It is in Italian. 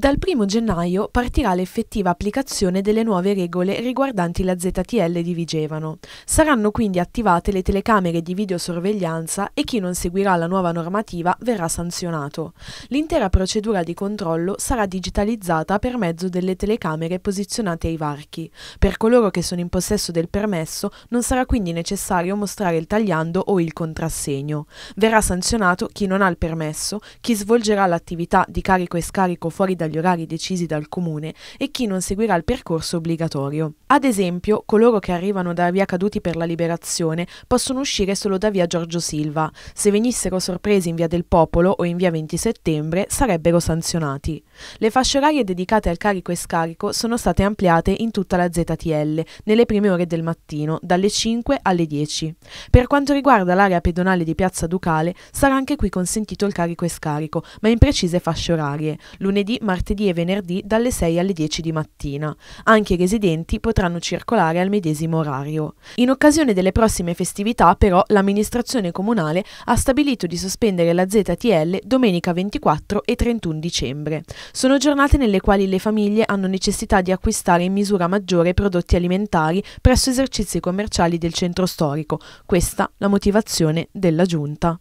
Dal 1 gennaio partirà l'effettiva applicazione delle nuove regole riguardanti la ZTL di Vigevano. Saranno quindi attivate le telecamere di videosorveglianza e chi non seguirà la nuova normativa verrà sanzionato. L'intera procedura di controllo sarà digitalizzata per mezzo delle telecamere posizionate ai varchi. Per coloro che sono in possesso del permesso non sarà quindi necessario mostrare il tagliando o il contrassegno. Verrà sanzionato chi non ha il permesso, chi svolgerà l'attività di carico e scarico fuori dal agli orari decisi dal comune e chi non seguirà il percorso obbligatorio. Ad esempio, coloro che arrivano da via Caduti per la Liberazione possono uscire solo da via Giorgio Silva. Se venissero sorpresi in via del Popolo o in via 20 settembre sarebbero sanzionati. Le fasce orarie dedicate al carico e scarico sono state ampliate in tutta la ZTL nelle prime ore del mattino, dalle 5 alle 10. Per quanto riguarda l'area pedonale di Piazza Ducale, sarà anche qui consentito il carico e scarico, ma in precise fasce orarie. Lunedì, martedì e venerdì dalle 6 alle 10 di mattina. Anche i residenti potranno circolare al medesimo orario. In occasione delle prossime festività, però, l'amministrazione comunale ha stabilito di sospendere la ZTL domenica 24 e 31 dicembre. Sono giornate nelle quali le famiglie hanno necessità di acquistare in misura maggiore prodotti alimentari presso esercizi commerciali del centro storico. Questa la motivazione della giunta.